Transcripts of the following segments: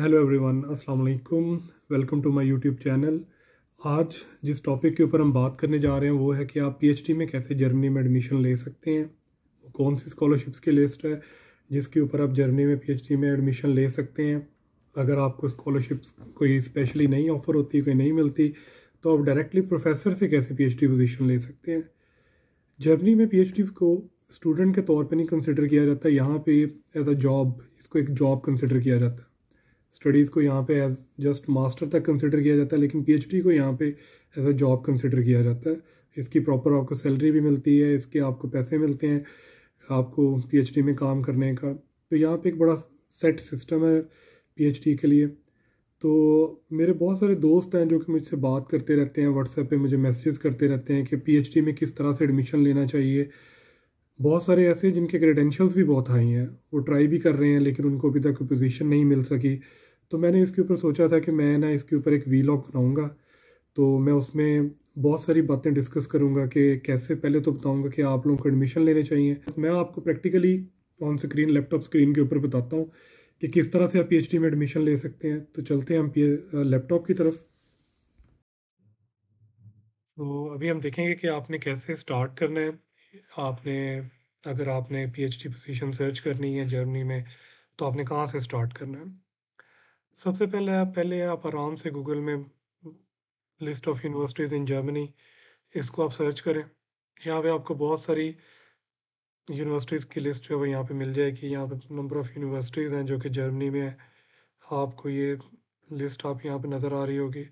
hello everyone अस्सलाम वालेकुम welcome to my YouTube channel आज जिस टॉपिक के ऊपर हम बात करने जा रहे हैं वो है कि आप पीएचडी में कैसे जर्मनी में एडमिशन ले सकते हैं वो कौन सी स्कॉलरशिप्स की लिस्ट है जिसके ऊपर आप जर्मनी में पीएचडी में एडमिशन ले सकते हैं अगर आपको स्कॉलरशिप्स कोई स्पेशली नहीं ऑफ़र होती कोई नहीं मिलती तो आप डायरेक्टली प्रोफेसर से कैसे पी पोजीशन ले सकते हैं जर्मनी में पी को स्टूडेंट के तौर पर नहीं कंसिडर किया जाता यहाँ पर एज अ जॉब इसको एक जॉब कंसिडर किया जाता है स्टडीज़ को यहाँ पे एज जस्ट मास्टर तक कंसिडर किया जाता है लेकिन पी को यहाँ पे एज अ जॉब कंसिडर किया जाता है इसकी प्रॉपर आपको सैलरी भी मिलती है इसके आपको पैसे मिलते हैं आपको पी में काम करने का तो यहाँ पे एक बड़ा सेट सिस्टम है पी के लिए तो मेरे बहुत सारे दोस्त हैं जो कि मुझसे बात करते रहते हैं व्हाट्सएप पे मुझे मैसेजेस करते रहते हैं कि पी में किस तरह से एडमिशन लेना चाहिए बहुत सारे ऐसे जिनके क्रेडेंशियल्स भी बहुत हाई हैं वो ट्राई भी कर रहे हैं लेकिन उनको अभी तक पोजीशन नहीं मिल सकी तो मैंने इसके ऊपर सोचा था कि मैं ना इसके ऊपर एक वीलॉग बनाऊँगा तो मैं उसमें बहुत सारी बातें डिस्कस करूँगा कि कैसे पहले तो बताऊँगा कि आप लोगों को एडमिशन लेने चाहिए तो मैं आपको practically on screen laptop screen के ऊपर बताता हूँ कि किस तरह से आप पी में एडमिशन ले सकते हैं तो चलते हैं हम लैपटॉप की तरफ तो अभी हम देखेंगे कि आपने कैसे स्टार्ट करना है आपने अगर आपने पीएचडी पोजीशन सर्च करनी है जर्मनी में तो आपने कहाँ से स्टार्ट करना है सबसे पहले आप पहले आप आराम से गूगल में list of universities in Germany इसको आप सर्च करें यहाँ पे आपको बहुत सारी यूनिवर्सिटीज़ की लिस्ट जो है वो यहाँ पे मिल जाएगी यहाँ पे नंबर ऑफ़ यूनिवर्सिटीज़ हैं जो कि जर्मनी में है आपको ये लिस्ट आप यहाँ पे नज़र आ रही होगी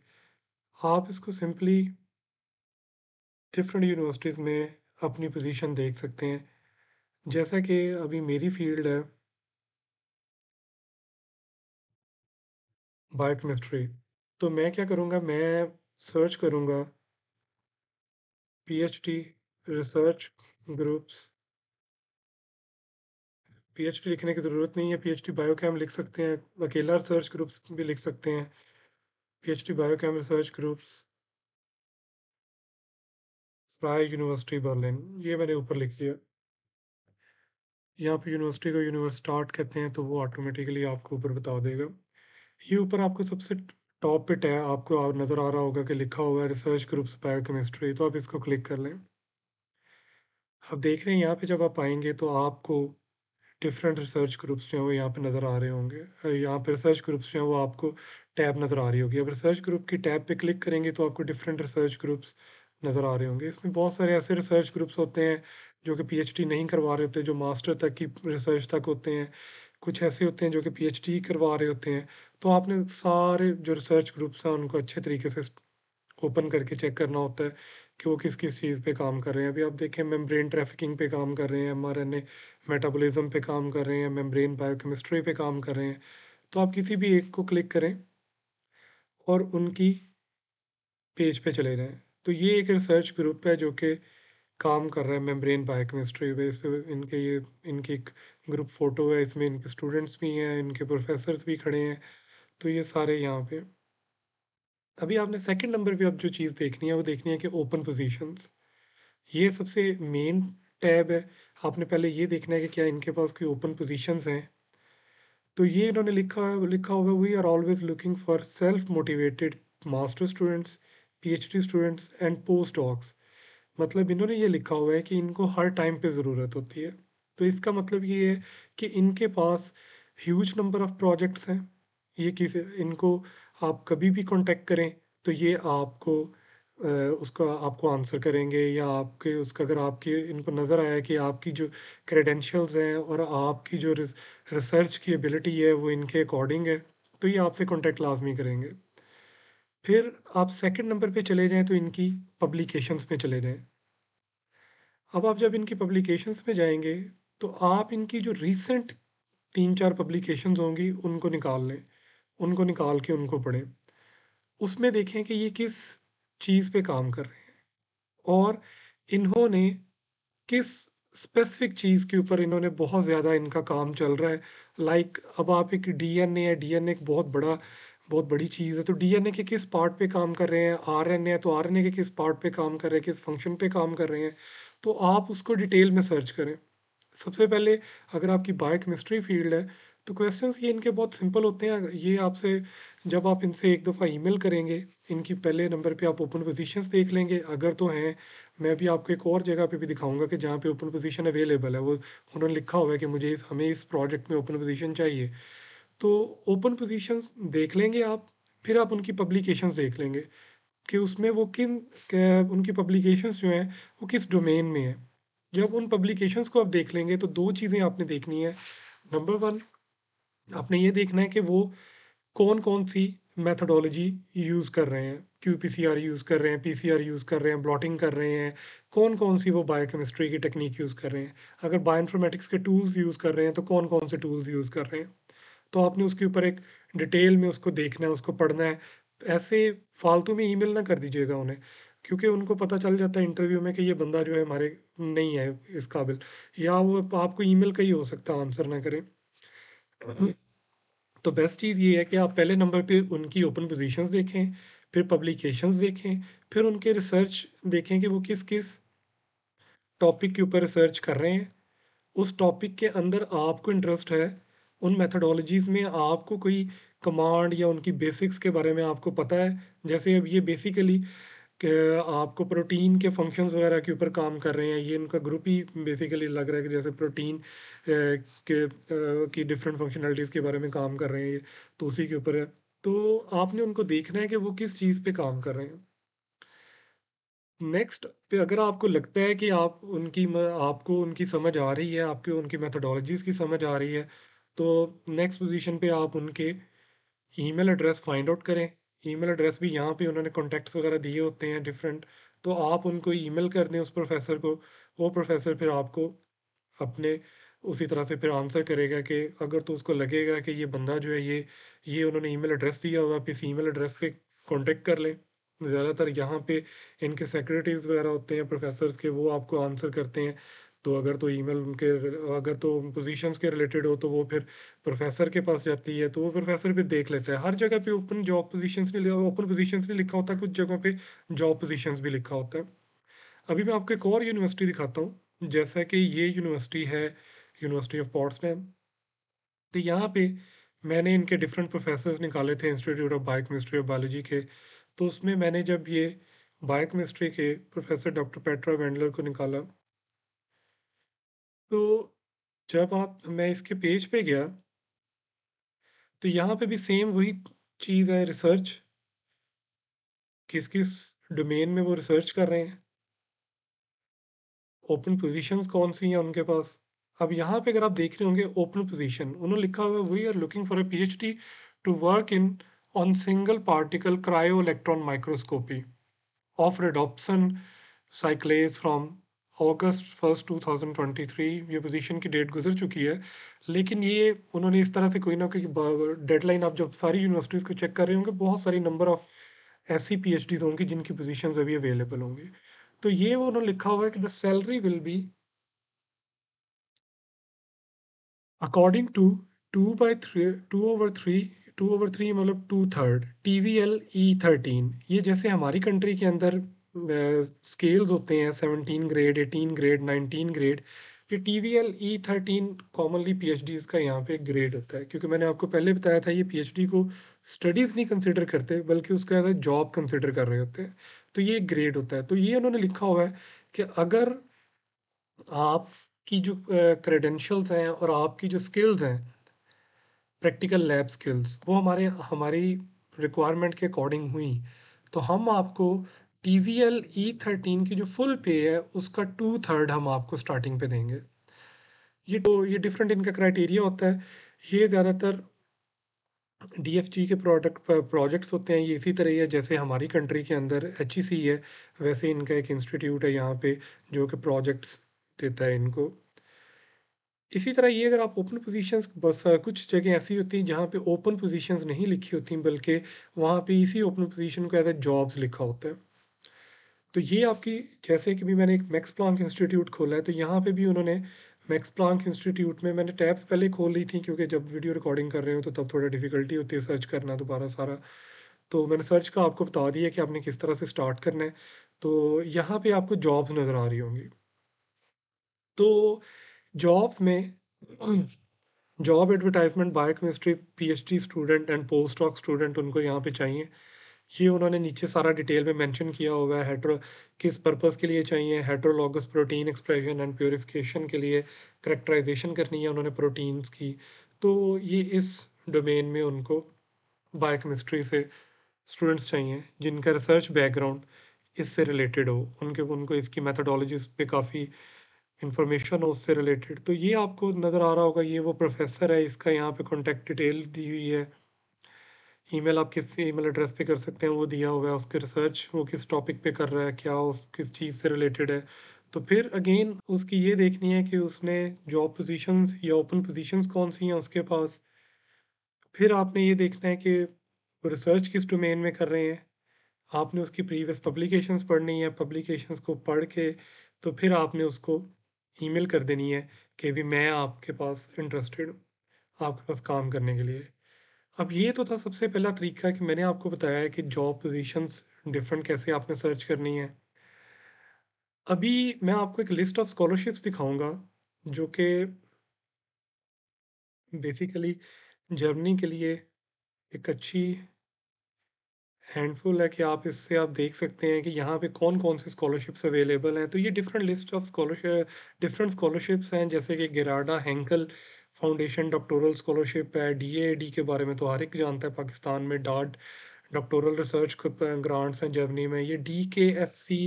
आप इसको सिंपली डिफरेंट यूनिवर्सिटीज़ में अपनी पोजीशन देख सकते हैं जैसा कि अभी मेरी फील्ड है बायोकेमिस्ट्री तो मैं क्या करूँगा मैं सर्च करूँगा पीएचडी रिसर्च ग्रुप्स पीएचडी लिखने की ज़रूरत नहीं है पीएचडी बायोकेम लिख सकते हैं अकेला रिसर्च ग्रुप्स भी लिख सकते हैं PhD biochem research groups Frei University Berlin ये मैंने ऊपर लिख दिया यहाँ पे यूनिवर्सिटी को यूनिवर्स स्टार्ट कहते हैं तो वो ऑटोमेटिकली आपको ऊपर बता देगा ये ऊपर आपको सबसे टॉप पे है आपको आप नज़र आ रहा होगा कि लिखा हुआ है रिसर्च ग्रुप्स बायोकेमिस्ट्री तो आप इसको क्लिक कर लें आप देख रहे हैं यहाँ पे जब आप आएंगे तो आपको डिफरेंट रिसर्च ग्रुप्स जो हैं वो यहाँ पे नज़र आ रहे होंगे यहाँ पे रिसर्च ग्रुप्स जो हैं वो आपको टैब नज़र आ रही होगी अब रिसर्च ग्रुप की टैब पे क्लिक करेंगे तो आपको डिफरेंट रिसर्च ग्रुप्स नज़र आ रहे होंगे इसमें बहुत सारे ऐसे रिसर्च ग्रुप्स होते हैं जो कि पीएचडी नहीं करवा रहे होते जो मास्टर तक की रिसर्च तक होते हैं कुछ ऐसे होते हैं जो कि पीएचडी करवा रहे होते हैं तो आपने सारे जो रिसर्च ग्रुप्स हैं उनको अच्छे तरीके से ओपन करके चेक करना होता है कि वो किस किस चीज़ पे काम कर रहे हैं अभी आप देखें मेम्ब्रेन ट्रैफिकिंग पे काम कर रहे हैं M R N A metabolism पे काम कर रहे हैं मेम्ब्रेन बायोकेमिस्ट्री पे काम कर रहे हैं तो आप किसी भी एक को क्लिक करें और उनकी पेज पे चले जाएँ तो ये एक रिसर्च ग्रुप है जो कि काम कर रहा है मेम्ब्रेन बायोकेमिस्ट्री पे इस पर इनके ये इनकी एक ग्रुप फ़ोटो है इसमें इनके स्टूडेंट्स भी हैं इनके प्रोफेसर भी खड़े हैं तो ये सारे यहाँ पे अभी आपने सेकंड नंबर पे अब जो चीज़ देखनी है वो देखनी है कि ओपन पोजीशंस ये सबसे मेन टैब है आपने पहले ये देखना है कि क्या इनके पास कोई ओपन पोजीशंस हैं तो ये इन्होंने लिखा है लिखा हुआ we are always looking for self motivated master students PhD students and postdocs मतलब इन्होंने ये लिखा हुआ है कि इनको हर टाइम पे ज़रूरत होती है तो इसका मतलब ये है कि इनके पास ह्यूज नंबर ऑफ़ प्रोजेक्ट्स हैं ये किसी इनको आप कभी भी कांटेक्ट करें तो ये आपको उसका आपको आंसर करेंगे या आपके उसका अगर आपके इनको नज़र आया कि आपकी जो क्रेडेंशियल्स हैं और आपकी जो रिसर्च की एबिलिटी है वो इनके अकॉर्डिंग है तो ये आपसे कॉन्टेक्ट लाजमी करेंगे फिर आप सेकंड नंबर पे चले जाएं तो इनकी पब्लिकेशंस में चले जाएं अब आप जब इनकी पब्लिकेशंस में जाएंगे तो आप इनकी जो रीसेंट तीन चार पब्लिकेशंस होंगी उनको निकाल लें उनको निकाल के उनको पढ़ें उसमें देखें कि ये किस चीज़ पे काम कर रहे हैं और इन्होंने किस स्पेसिफिक चीज़ के ऊपर इन्होंने बहुत ज़्यादा इनका काम चल रहा है लाइक like, अब आप एक डीएनए या डीएनए एक बहुत बड़ा बहुत बड़ी चीज़ है तो डीएनए के किस पार्ट पे काम कर रहे हैं आरएनए है तो आरएनए के किस पार्ट पे काम कर रहे हैं किस फंक्शन पे काम कर रहे हैं तो आप उसको डिटेल में सर्च करें सबसे पहले अगर आपकी बायोकेमिस्ट्री फील्ड है तो क्वेश्चंस ये इनके बहुत सिंपल होते हैं ये आपसे जब आप इनसे एक दफ़ा ईमेल करेंगे इनकी पहले नंबर पे आप ओपन पोजीशंस देख लेंगे अगर तो हैं मैं भी आपको एक और जगह पे भी दिखाऊंगा कि जहाँ पे ओपन पोजीशन अवेलेबल है वो उन्होंने लिखा हुआ है कि मुझे इस हमें इस प्रोजेक्ट में ओपन पोजीशन चाहिए तो ओपन पोजीशंस देख लेंगे आप फिर आप उनकी पब्लिकेशंस देख लेंगे कि उसमें वो किन उनकी पब्लिकेशंस जो हैं वो किस डोमेन में है जब उन पब्लिकेशंस को आप देख लेंगे तो दो चीज़ें आपने देखनी है नंबर वन आपने ये देखना है कि वो कौन कौन सी मैथडोलॉजी यूज़ कर रहे हैं Q P C R use कर रहे हैं पी सी आर यूज़ कर रहे हैं ब्लॉटिंग कर रहे हैं कौन कौन सी वो बायोकेमिस्ट्री की टेक्निक यूज़ कर रहे हैं अगर बायोइन्फॉर्मेटिक्स के टूल्स यूज़ कर रहे हैं तो कौन कौन से टूल्स यूज़ कर रहे हैं तो आपने उसके ऊपर एक डिटेल में उसको देखना है उसको पढ़ना है ऐसे फालतू में ईमेल ना कर दीजिएगा उन्हें क्योंकि उनको पता चल जाता है इंटरव्यू में कि ये बंदा जो है हमारे नहीं है इस काबिल या वो आपको ईमेल का ही हो सकता आंसर ना करें तो बेस्ट चीज़ ये है कि आप पहले नंबर पे उनकी ओपन पोजीशंस देखें फिर पब्लिकेशंस देखें फिर उनके रिसर्च देखें कि वो किस किस टॉपिक के ऊपर रिसर्च कर रहे हैं उस टॉपिक के अंदर आपको इंटरेस्ट है उन मैथडोलॉजीज में आपको कोई कमांड या उनकी बेसिक्स के बारे में आपको पता है जैसे अब ये बेसिकली आपको प्रोटीन के फंक्शंस वगैरह के ऊपर काम कर रहे हैं ये इनका ग्रुप ही बेसिकली लग रहा है कि जैसे प्रोटीन के की डिफरेंट फंक्शनलिटीज़ के बारे में काम कर रहे हैं ये तो उसी के ऊपर है तो आपने उनको देखना है कि वो किस चीज़ पे काम कर रहे हैं नेक्स्ट पे अगर आपको लगता है कि आप उनकी आपको उनकी समझ आ रही है आपको उनकी मैथडोलॉजीज की समझ आ रही है तो नेक्स्ट पोजीशन पे आप उनके ईमेल एड्रेस फाइंड आउट करें ईमेल एड्रेस भी यहाँ पे उन्होंने कॉन्टेक्ट्स वगैरह दिए होते हैं डिफरेंट तो आप उनको ईमेल कर दें उस प्रोफेसर को वो प्रोफेसर फिर आपको अपने उसी तरह से फिर आंसर करेगा कि अगर तो उसको लगेगा कि ये बंदा जो है ये ये उन्होंने ई एड्रेस दिया हुआ आप इस ई एड्रेस पे कॉन्टेक्ट कर लें ज़्यादातर यहाँ पे इनके सेक्रेटरीज वगैरह होते हैं प्रोफेसर्स के वो आपको आंसर करते हैं तो अगर तो ईमेल उनके अगर तो पोजीशंस के रिलेटेड हो तो वो फिर प्रोफेसर के पास जाती है तो वो प्रोफेसर भी देख लेता है हर जगह पे ओपन जॉब पोजीशंस नहीं ओपन पोजीशंस नहीं लिखा होता कुछ जगहों पे जॉब पोजीशंस भी लिखा होता है अभी मैं आपको एक और यूनिवर्सिटी दिखाता हूँ जैसा कि ये यूनिवर्सिटी है यूनिवर्सिटी ऑफ पॉर्ट्स तो यहाँ पे मैंने इनके डिफरेंट प्रोफेसर निकाले थे इंस्टीट्यूट ऑफ बायोकेमिस्ट्री और बायोलॉजी के तो उसमें मैंने जब ये बायोकेमिस्ट्री के प्रोफेसर डॉक्टर पेट्रा वेंडलर को निकाला तो जब आप मैं इसके पेज पे गया तो यहाँ पे भी सेम वही चीज़ है रिसर्च किस किस डोमेन में वो रिसर्च कर रहे हैं ओपन पोजीशंस कौन सी हैं उनके पास अब यहाँ पे अगर आप देख रहे होंगे ओपन पोजीशन उन्होंने लिखा हुआ we are looking for a PhD to work in on single particle cryo electron microscopy of rhodopsin cyclase from August first 2023 ये पोजीशन की डेट गुजर चुकी है लेकिन ये उन्होंने इस तरह से कोई ना कोई डेडलाइन आप जब सारी यूनिवर्सिटीज़ को चेक कर रहे होंगे बहुत सारी नंबर ऑफ़ ऐसी पी एच डीज होंगी जिनकी पोजिशन अभी अवेलेबल होंगी तो ये वो उन्होंने लिखा हुआ है कि the salary will be according to two by three two over three two over three मतलब two third T V L E thirteen ये जैसे हमारी कंट्री के अंदर स्केल्स होते हैं seventeen grade eighteen grade nineteen grade ये T V L E thirteen commonly P H Ds का यहाँ पे ग्रेड होता है क्योंकि मैंने आपको पहले बताया था ये पी एच डी को स्टडीज़ नहीं कंसिडर करते बल्कि उसका एज जॉब कंसिडर कर रहे होते हैं तो ये एक ग्रेड होता है तो ये उन्होंने लिखा हुआ है कि अगर आपकी जो क्रेडेंशल्स uh, हैं और आपकी जो स्किल्स हैं प्रैक्टिकल लैब स्किल्स वो हमारे हमारी रिक्वायरमेंट के अकॉर्डिंग हुई तो हम आपको T V L E thirteen की जो फुल पे है उसका टू थर्ड हम आपको स्टार्टिंग पे देंगे ये तो ये डिफरेंट इनका क्राइटेरिया होता है ये ज़्यादातर डी एफ जी के प्रोडक्ट प्रोजेक्ट्स होते हैं ये इसी तरह ही है जैसे हमारी कंट्री के अंदर एच ई सी है वैसे इनका एक इंस्टीट्यूट है यहाँ पे जो कि प्रोजेक्ट्स देता है इनको इसी तरह ये अगर आप ओपन पोजीशंस बस कुछ जगह ऐसी होती हैं जहाँ पे ओपन पोजीशंस नहीं लिखी होती बल्कि वहाँ पे इसी ओपन पोजीशन को एज ए जॉब्स लिखा होता है तो ये आपकी जैसे कि भी मैंने एक मैक्स प्लांक इंस्टीट्यूट खोला है तो यहाँ पे भी उन्होंने मैक्स प्लांक इंस्टीट्यूट में मैंने टैब्स पहले खोल ली थी क्योंकि जब वीडियो रिकॉर्डिंग कर रहे हो तो तब थोड़ा डिफिकल्टी होती है सर्च करना दोबारा सारा तो मैंने सर्च का आपको बता दिया कि आपने किस तरह से स्टार्ट करना है तो यहाँ पर आपको जॉब्स नज़र आ रही होंगी तो जॉब्स में job advertisement biochemistry PhD student and post doc student उनको यहाँ पर चाहिए ये उन्होंने नीचे सारा डिटेल में मेंशन किया होगा हेट्रो किस पर्पस के लिए चाहिए heterologous protein expression and purification के लिए करेक्टराइजेशन करनी है उन्होंने प्रोटीन्स की तो ये इस डोमेन में उनको बायोकेमिस्ट्री से स्टूडेंट्स चाहिए जिनका रिसर्च बैकग्राउंड इससे रिलेटेड हो उनके उनको इसकी मैथडोलॉजी पे काफ़ी इंफॉर्मेशन हो उससे रिलेटेड तो ये आपको नज़र आ रहा होगा ये वो प्रोफेसर है इसका यहाँ पे कॉन्टैक्ट डिटेल दी हुई है ईमेल आप किस ईमेल एड्रेस पे कर सकते हैं वो दिया हुआ है उसके रिसर्च वो किस टॉपिक पे कर रहा है क्या उस किस चीज़ से रिलेटेड है तो फिर अगेन उसकी ये देखनी है कि उसने जॉब पोजीशंस या ओपन पोजीशंस कौन सी हैं उसके पास फिर आपने ये देखना है कि रिसर्च किस डोमेन में कर रहे हैं आपने उसकी प्रीवियस पब्लिकेशंस पढ़नी है पब्लिकेशंस को पढ़ के तो फिर आपने उसको ईमेल कर देनी है कि भी मैं आपके पास इंटरेस्टेड हूँ आपके पास काम करने के लिए अब ये तो था सबसे पहला तरीका कि मैंने आपको बताया है कि जॉब पोजीशंस डिफरेंट कैसे आपने सर्च करनी है अभी मैं आपको एक लिस्ट ऑफ स्कॉलरशिप्स दिखाऊंगा जो कि बेसिकली जर्मनी के लिए एक अच्छी हैंडफुल है कि आप इससे आप देख सकते हैं कि यहाँ पे कौन कौन से स्कॉलरशिप्स अवेलेबल हैं तो ये different list of scholarship different scholarships हैं जैसे कि Gerda Henkel foundation doctoral scholarship है डी के बारे में तो हर एक जानता है पाकिस्तान में डाट डॉक्टोरल रिसर्च ग्रांट्स हैं जर्मनी में ये D K F C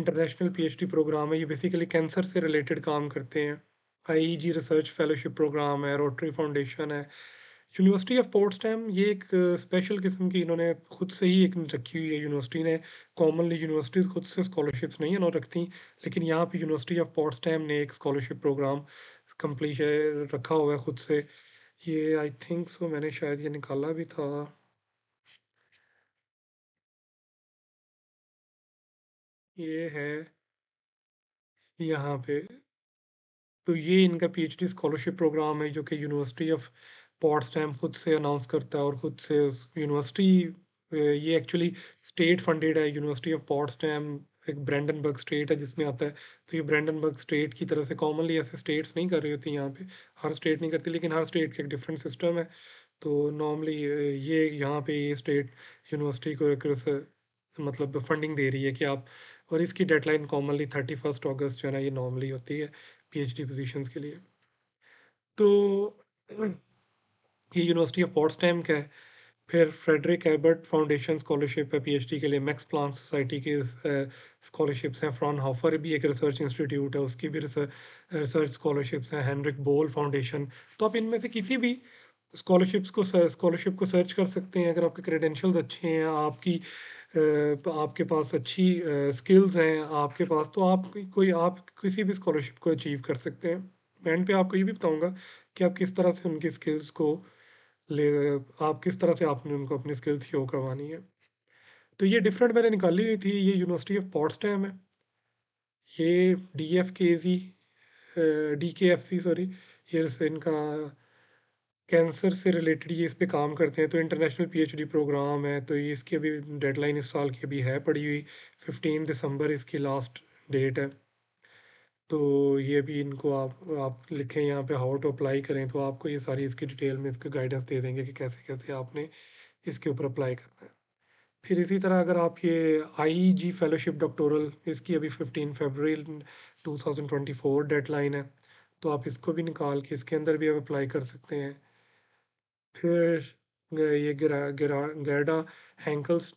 international D program है ये बेसिकली कैंसर से रिलेटेड काम करते हैं I G research fellowship program है रोटरी फाउंडेशन है यूनिवर्सिटी ऑफ पोर्ट्स टैम ये एक स्पेशल किस्म की इन्होंने खुद से ही एक रखी हुई है यूनिवर्सिटी ने कॉमनली यूनिवर्सिटीज़ खुद से स्कॉलरशिप्स नहीं है ना रखती लेकिन यहाँ पे यूनिवर्सिटी ऑफ पोर्ट्स टाइम ने एक स्कॉलरशिप प्रोग्राम है रखा हुआ है खुद से ये आई थिंक सो मैंने शायद ये निकाला भी था ये है यहाँ पे तो ये इनका पीएचडी स्कॉलरशिप प्रोग्राम है जो कि यूनिवर्सिटी ऑफ पॉट्सडैम खुद से अनाउंस करता है और खुद से यूनिवर्सिटी ये एक्चुअली स्टेट फंडेड है यूनिवर्सिटी ऑफ पॉट्सडैम एक ब्रैंडनबर्ग स्टेट है जिसमें आता है तो ये ब्रैंडनबर्ग स्टेट की तरफ से कॉमनली ऐसे स्टेट्स नहीं कर रही होती यहाँ पे हर स्टेट नहीं करती लेकिन हर स्टेट का एक डिफरेंट सिस्टम है तो नॉर्मली ये यहाँ पे ये स्टेट यूनिवर्सिटी को एक मतलब फंडिंग दे रही है कि आप और इसकी deadline commonly thirty first August जो है ना ये नॉर्मली होती है पीएचडी पोजीशंस के लिए तो ये यूनिवर्सिटी ऑफ पॉट्सडैम का है फिर फ्रेडरिक एबर्ट फाउंडेशन स्कॉलरशिप है पीएचडी के लिए मैक्स प्लान सोसाइटी के स्कॉलरशिप्स हैं फ्रॉन हॉफर भी एक रिसर्च इंस्टीट्यूट है उसकी भी रिसर्च स्कॉलरशिप्स हैं हैंनरिक बोल फाउंडेशन तो आप इनमें से किसी भी स्कॉलरशिप्स को स्कॉलरशिप को सर्च कर सकते हैं अगर आपके क्रेडेंशियल्स अच्छे हैं आपकी आपके पास अच्छी स्किल्स हैं आपके पास तो आप कोई आप किसी भी स्कॉलरशिप को अचीव कर सकते हैं एंड पे आपको ये भी बताऊंगा कि आप किस तरह से उनकी स्किल्स को ले आप किस तरह से आपने उनको अपनी स्किल्स शो करवानी है तो ये डिफरेंट मैंने निकाली हुई थी ये यूनिवर्सिटी ऑफ पॉट्सटैम है ये D F K G D K F C sorry ये इनका कैंसर से रिलेटेड ये इस पर काम करते हैं तो इंटरनेशनल पीएचडी प्रोग्राम है तो ये इसकी अभी डेडलाइन इस साल की अभी है पड़ी हुई फिफ्टीन दिसंबर इसकी लास्ट डेट है तो ये भी इनको आप आप लिखें यहाँ पे हाउ टू अप्लाई करें तो आपको ये सारी इसकी डिटेल में इसके गाइडेंस दे देंगे कि कैसे कैसे आपने इसके ऊपर अप्लाई करना है फिर इसी तरह अगर आप ये आई जी फेलोशिप डॉक्टोरल इसकी अभी फिफ्टीन फेबररी 2024 डेडलाइन है तो आप इसको भी निकाल के इसके अंदर भी आप अप्लाई कर सकते हैं फिर ये गैडा हैंकल्स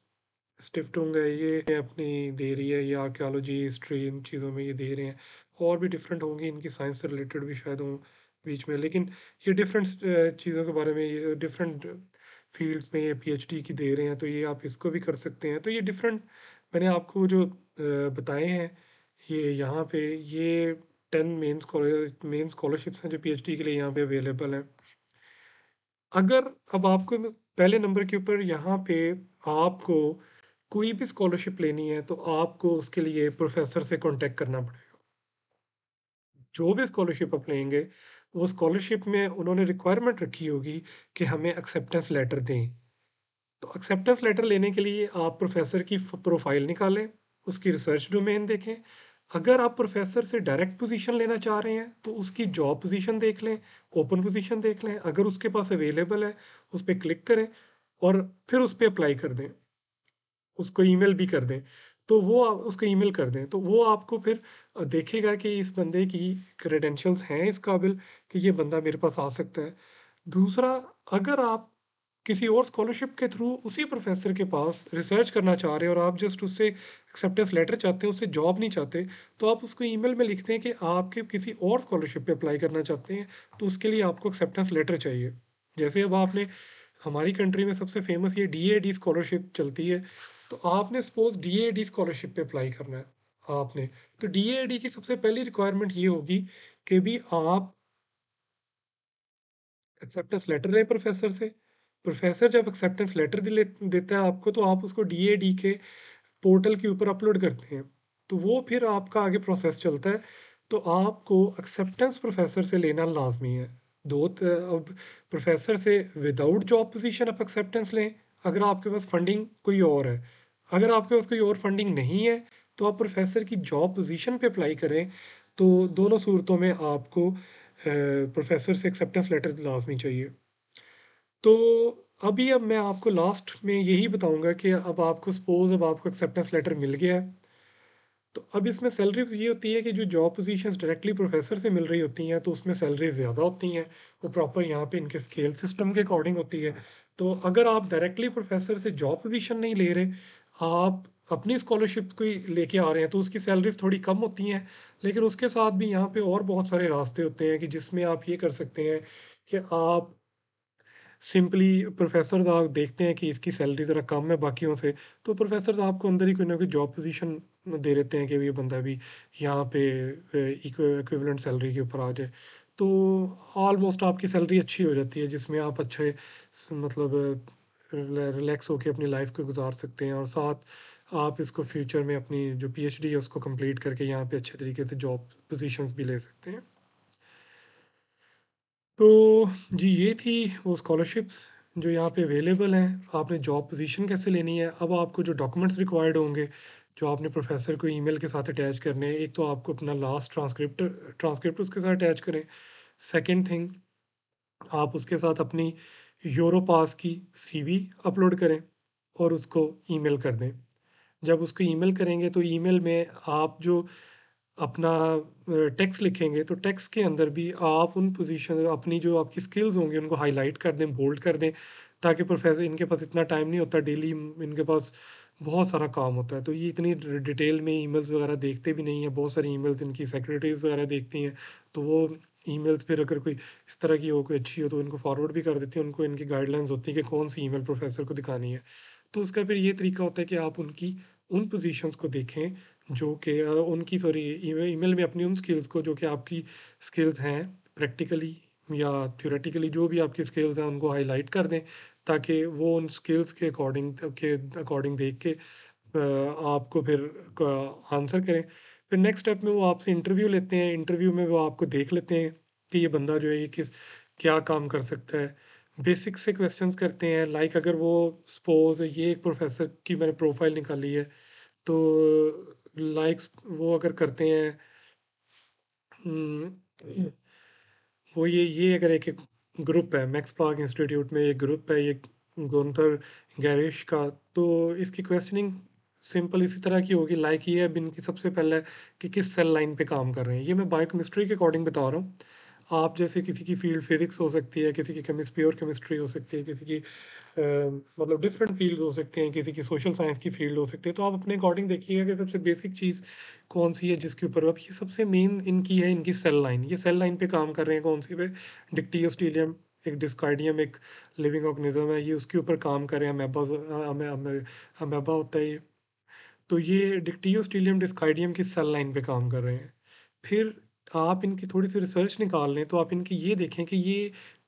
स्टिफ्ट होंगे ये अपनी दे रही है ये आर्कियोलॉजी हिस्ट्री इन चीज़ों में ये दे रहे हैं और भी डिफरेंट होंगी इनकी साइंस से रिलेटेड भी शायद हों बीच में लेकिन ये डिफरेंट चीज़ों के बारे में ये डिफरेंट फील्ड्स में ये पीएचडी की दे रहे हैं तो ये आप इसको भी कर सकते हैं तो ये डिफरेंट मैंने आपको जो बताए हैं ये यहाँ पे ये टेन मेन मेन स्कॉलरशिप्स हैं जो पीएचडी के लिए यहाँ पे अवेलेबल हैं अगर अब आपको पहले नंबर के ऊपर यहाँ पे आपको कोई भी स्कॉलरशिप लेनी है तो आपको उसके लिए प्रोफेसर से कॉन्टेक्ट करना पड़ेगा जो भी स्कॉलरशिप अपनाएंगे वो स्कॉलरशिप में उन्होंने रिक्वायरमेंट रखी होगी कि हमें एक्सेप्टेंस लेटर दें तो एक्सेप्टेंस लेटर लेने के लिए आप प्रोफेसर की प्रोफाइल निकालें उसकी रिसर्च डोमेन देखें अगर आप प्रोफेसर से डायरेक्ट पोजीशन लेना चाह रहे हैं तो उसकी जॉब पोजीशन देख लें ओपन पोजीशन देख लें अगर उसके पास अवेलेबल है उस पर क्लिक करें और फिर उस पर अप्लाई कर दें उसको ईमेल भी कर दें तो वो आप उसको ईमेल कर दें तो वो आपको फिर देखेगा कि इस बंदे की क्रेडेंशियल्स हैं इस काबिल कि ये बंदा मेरे पास आ सकता है दूसरा अगर आप किसी और स्कॉलरशिप के थ्रू उसी प्रोफेसर के पास रिसर्च करना चाह रहे हैं और आप जस्ट उससे एक्सेप्टेंस लेटर चाहते हैं उससे जॉब नहीं चाहते तो आप उसको ईमेल में लिखते हैं कि आपके किसी और स्कॉलरशिप पे अप्लाई करना चाहते हैं तो उसके लिए आपको एक्सेप्टेंस लेटर चाहिए जैसे अब आपने हमारी कंट्री में सबसे फेमस ये डी स्कॉलरशिप चलती है तो आपने सपोज डी स्कॉलरशिप पे अप्लाई करना है आपने तो डी की सबसे पहली रिक्वायरमेंट ये होगी कि भी आप एक्सेप्टेंस लेटर लें प्रोफेसर से प्रोफेसर जब एक्सेप्टेंस लेटर दे देता है आपको तो आप उसको डी के पोर्टल के ऊपर अपलोड करते हैं तो वो फिर आपका आगे प्रोसेस चलता है तो आपको एक्सेप्टेंस प्रोफेसर से लेना लाजमी है दो अब प्रोफेसर से विदाउट जॉब पोजीशन आप एक्सेप्टेंस लें अगर आपके पास फंडिंग कोई और है अगर आपके पास कोई और फंडिंग नहीं है तो आप प्रोफेसर की जॉब पोजीशन पे अप्लाई करें तो दोनों सूरतों में आपको प्रोफेसर से एक्सेप्टेंस लेटर लाजमी चाहिए तो अभी अब मैं आपको लास्ट में यही बताऊंगा कि अब आपको सपोज़ अब आपको एक्सेप्टेंस लेटर मिल गया है तो अब इसमें सैलरी तो ये होती है कि जो जॉब पोजीशंस डायरेक्टली प्रोफेसर से मिल रही होती हैं तो उसमें सैलरी ज़्यादा होती हैं वो प्रॉपर यहाँ पे इनके स्केल सिस्टम के अकॉर्डिंग होती है तो अगर आप डायरेक्टली प्रोफेसर से जॉब पोजीशन नहीं ले रहे आप अपनी स्कॉलरशिप को लेके आ रहे हैं तो उसकी सैलरीज थोड़ी कम होती हैं लेकिन उसके साथ भी यहाँ पे और बहुत सारे रास्ते होते हैं कि जिसमें आप ये कर सकते हैं कि आप सिंपली प्रोफेसर आप देखते हैं कि इसकी सैलरी ज़रा कम है बाकियों से तो प्रोफेसर आपको अंदर ही कोई ना कोई जॉब पोजीशन दे देते हैं कि ये बंदा भी यहाँ पे इक्विवेलेंट सैलरी के ऊपर आ जाए तो ऑलमोस्ट आपकी सैलरी अच्छी हो जाती है जिसमें आप अच्छे मतलब रिलैक्स होकर अपनी लाइफ को गुजार सकते हैं और साथ आप इसको फ्यूचर में अपनी जो पीएचडी है उसको कंप्लीट करके यहाँ पे अच्छे तरीके से जॉब पोजीशंस भी ले सकते हैं तो जी ये थी वो स्कॉलरशिप्स जो यहाँ पे अवेलेबल हैं आपने जॉब पोजीशन कैसे लेनी है अब आपको जो डॉक्यूमेंट्स रिक्वायर्ड होंगे जो आपने प्रोफेसर को ईमेल के साथ अटैच करने हैं एक तो आपको अपना लास्ट ट्रांसक्रिप्ट ट्रांसक्रिप्ट उसके साथ अटैच करें सेकंड थिंग आप उसके साथ अपनी पास की सीवी अपलोड करें और उसको ईमेल कर दें जब उसको ईमेल करेंगे तो ईमेल में आप जो अपना टेक्स लिखेंगे तो टेक्स्ट के अंदर भी आप उन पोजीशन अपनी जो आपकी स्किल्स होंगी उनको हाईलाइट कर दें बोल्ड कर दें ताकि प्रोफेसर इनके पास इतना टाइम नहीं होता डेली इनके पास बहुत सारा काम होता है तो ये इतनी डिटेल में ईमेल्स वगैरह देखते भी नहीं हैं बहुत सारी ईमेल्स इनकी सेक्रेटरीज वगैरह देखती हैं तो वो ईमेल्स तो फिर अगर कोई इस तरह की हो कोई अच्छी हो तो इनको फॉरवर्ड भी कर देती है उनको इनकी गाइडलाइंस होती है कि कौन सी ईमेल प्रोफेसर को दिखानी है तो उसका फिर ये तरीका होता है कि आप उनकी उन पोजीशंस को देखें जो कि उनकी सॉरी ईमेल में अपनी उन स्किल्स को जो कि आपकी स्किल्स हैं प्रैक्टिकली या थ्योरेटिकली जो भी आपकी स्किल्स हैं उनको हाईलाइट कर दें ताकि वो उन स्किल्स के अकॉर्डिंग के अकॉर्डिंग देख के आपको फिर आंसर करें फिर नेक्स्ट स्टेप में वो आपसे इंटरव्यू लेते हैं इंटरव्यू में वो आपको देख लेते हैं कि ये बंदा जो है ये किस क्या काम कर सकता है बेसिक से क्वेश्चंस करते हैं लाइक अगर वो सपोज ये एक प्रोफेसर की मैंने प्रोफाइल निकाली है तो लाइक वो अगर करते हैं हम्म, वो ये ये अगर एक, एक ग्रुप है मैक्स पार्क इंस्टीट्यूट में एक ग्रुप है ये गोंथर गैरिश का तो इसकी क्वेश्चनिंग सिंपल इसी तरह की होगी लाइक ये अब इनकी सबसे पहले कि किस सेल लाइन पे काम कर रहे हैं ये मैं बायोकेमिस्ट्री के अकॉर्डिंग बता रहा हूँ आप जैसे किसी की फील्ड फिजिक्स हो सकती है किसी की केमिस्ट्री प्योर केमिस्ट्री हो सकती है किसी की मतलब डिफरेंट फील्ड हो सकते हैं किसी की सोशल साइंस की फील्ड हो सकती है तो आप अपने अकॉर्डिंग देखिएगा कि सबसे बेसिक चीज़ कौन सी है जिसके ऊपर आप ये सबसे मेन इनकी है इनकी सेल लाइन ये सेल लाइन पर काम कर रहे हैं कौन सी पे डिक्टीस्टीलियम एक डिस्कार्डियम एक लिविंग ऑर्गेनिज्म है ये उसके ऊपर काम कर रहे हैं अमेबा अमेबा होता है तो ये डिक्टियोस्टीलियम डिस्काइडियम की सेल लाइन पे काम कर रहे हैं फिर आप इनकी थोड़ी सी रिसर्च निकाल लें तो आप इनकी ये देखें कि ये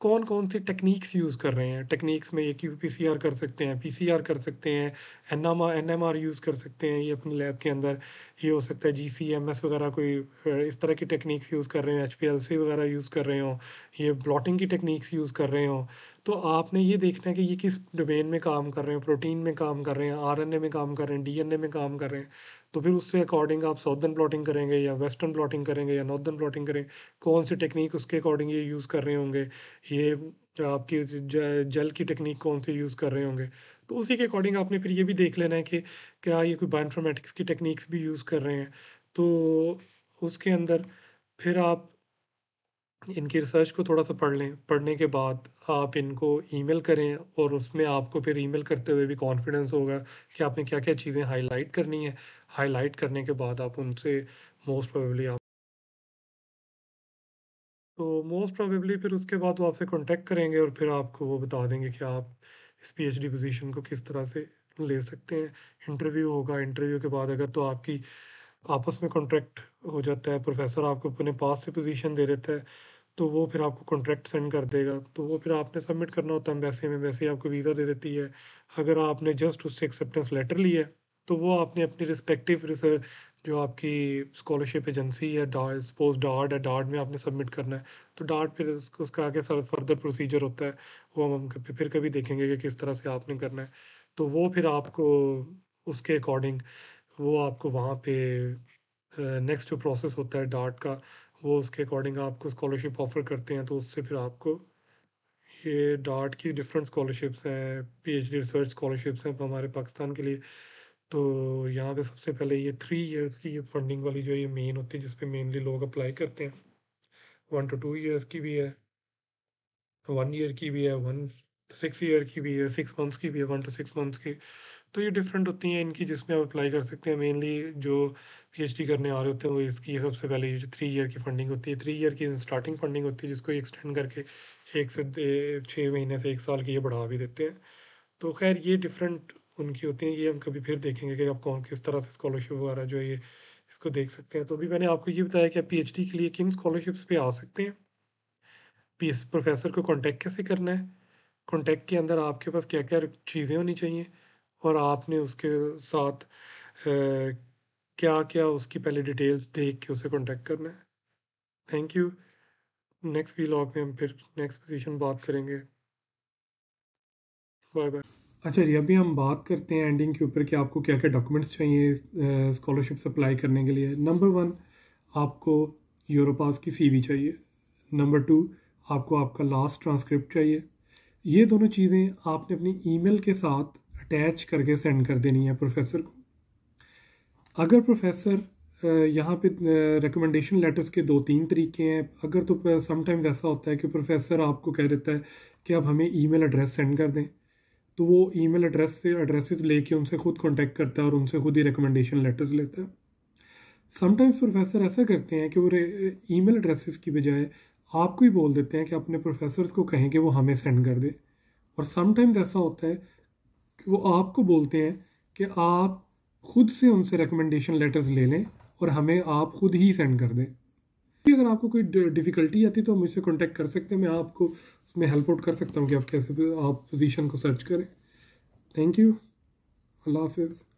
कौन कौन सी टेक्निक्स यूज़ कर रहे हैं टेक्निक्स में ये क्यू पी सी आर कर सकते हैं पी सी आर कर सकते हैं N M N M R use कर सकते हैं ये अपनी लैब के अंदर ये हो सकता है जी सी एम एस वगैरह कोई इस तरह की टेक्निक्स यूज़ कर रहे हो एच पी एल सी वगैरह यूज़ कर रहे हो ये ब्लॉटिंग की टेक्निक्स यूज़ कर रहे हो तो आपने ये देखना है कि ये किस डोमेन में काम कर रहे हैं प्रोटीन में काम कर रहे हैं आर एन ए में काम कर रहे हैं डी एन ए में काम कर रहे हैं तो फिर उससे अकॉर्डिंग आप साउदर्न प्लॉटिंग करेंगे या वेस्टर्न प्लॉटिंग करेंगे या नॉर्दर्न प्लॉटिंग करेंगे कौन सी टेक्निक उसके अकॉर्डिंग ये यूज़ कर रहे होंगे ये आपकी जेल की टेक्निक कौन सी यूज़ कर रहे होंगे तो उसी के अकॉर्डिंग आपने फिर ये भी देख लेना है कि क्या ये कोई बायोइन्फॉर्मेटिक्स की टेक्निक्स भी यूज़ कर रहे हैं तो उसके अंदर फिर आप इनकी रिसर्च को थोड़ा सा पढ़ लें पढ़ने के बाद आप इनको ईमेल करें और उसमें आपको फिर ईमेल करते हुए भी कॉन्फिडेंस होगा कि आपने क्या क्या चीज़ें हाईलाइट करनी है हाईलाइट करने के बाद आप उनसे मोस्ट प्रोबेबली आप तो मोस्ट प्रॉबेबली फिर उसके बाद वो आपसे कॉन्टेक्ट करेंगे और फिर आपको वो बता देंगे कि आप इस पी एच डी पोजीशन को किस तरह से ले सकते हैं इंटरव्यू होगा इंटरव्यू के बाद अगर तो आपकी आपस में कॉन्ट्रैक्ट हो जाता है प्रोफेसर आपको अपने पास से पोजीशन दे देता है तो वो फिर आपको कॉन्ट्रैक्ट सेंड कर देगा तो वो फिर आपने सबमिट करना होता है वैसे में वैसे ही आपको वीज़ा दे देती है अगर आपने जस्ट उससे एक्सेप्टेंस लेटर लिया है तो वो आपने अपनी रिस्पेक्टिव जो आपकी स्कॉलरशिप एजेंसी है डार्ट सपोज डार्ट है डार्ट में आपने सबमिट करना है तो डार्ट फिर उसका आगे सर फर्दर प्रोसीजर होता है वो हम फिर कभी देखेंगे कि किस तरह से आपने करना है तो वो फिर आपको उसके अकॉर्डिंग वो आपको वहाँ पे नेक्स्ट जो प्रोसेस होता है डार्ट का वो उसके अकॉर्डिंग आपको स्कॉलरशिप ऑफर करते हैं तो उससे फिर आपको ये डार्ट की डिफरेंट स्कॉलरशिप्स हैं पीएचडी रिसर्च स्कॉलरशिप्स हैं हमारे पाकिस्तान के लिए तो यहाँ पे सबसे पहले ये थ्री इयर्स की ये फंडिंग वाली जो ये मेन होती है जिसपे मेनली लोग अप्लाई करते हैं वन टू टू इयर्स की भी है वन ईयर की भी है वन सिक्स ईयर की भी है सिक्स मंथ्स की भी है वन टू सिक्स मंथ्स की तो ये डिफरेंट होती हैं इनकी जिसमें आप अप्लाई कर सकते हैं मेनली जो पीएचडी करने आ रहे होते हैं वो इसकी सबसे पहले ये जो थ्री ईयर की फंडिंग होती है थ्री ईयर की स्टार्टिंग फंडिंग होती है जिसको एक्सटेंड करके एक से छः महीने से एक साल की ये बढ़ा भी देते हैं तो खैर ये डिफरेंट उनकी होती हैं ये हम कभी फिर देखेंगे कि आप कौन किस तरह से स्कॉलरशिप वगैरह जो ये इसको देख सकते हैं तो अभी मैंने आपको ये बताया कि आप पी के लिए किन स्कॉलरशिप्स पे आ सकते हैं पी प्रोफेसर को कॉन्टेक्ट कैसे करना है कॉन्टेक्ट के अंदर आपके पास क्या क्या चीज़ें होनी चाहिए और आपने उसके साथ क्या क्या उसकी पहले डिटेल्स देख के उसे कॉन्टैक्ट करना है थैंक यू नेक्स्ट वी में हम फिर नेक्स्ट पोजिशन बात करेंगे बाय बाय अच्छा जी अभी हम बात करते हैं एंडिंग के ऊपर कि आपको क्या क्या डॉक्यूमेंट्स चाहिए स्कॉलरशिप्स अप्लाई करने के लिए नंबर वन आपको यूरोपास की सीवी चाहिए नंबर टू आपको आपका लास्ट ट्रांसक्रिप्ट चाहिए ये दोनों चीज़ें आपने अपनी ईमेल के साथ अटैच करके सेंड कर देनी है प्रोफेसर को अगर प्रोफेसर यहाँ पे रिकमेंडेशन लेटर्स के दो तीन तरीके हैं अगर तो समटाइम्स ऐसा होता है कि प्रोफेसर आपको कह देता है कि आप हमें ईमेल एड्रेस सेंड कर दें तो वो ईमेल एड्रेस से एड्रेसेस लेके उनसे खुद कांटेक्ट करता है और उनसे खुद ही रिकमेंडेशन लेटर्स लेता है समटाइम्स प्रोफेसर ऐसा करते हैं कि वो मेल एड्रेसेस की बजाय आपको ही बोल देते हैं कि अपने प्रोफेसर्स को कहें कि वो हमें सेंड कर दे और समटाइम्स ऐसा होता है कि वो आपको बोलते हैं कि आप खुद से उनसे रिकमेंडेशन लेटर्स ले लें और हमें आप खुद ही सेंड कर दें भी अगर आपको कोई डिफ़िकल्टी आती तो आप मुझसे कॉन्टैक्ट कर सकते हैं मैं आपको उसमें हेल्प आउट कर सकता हूँ कि आप कैसे आप पोजीशन को सर्च करें थैंक यू अल्लाह हाफिज़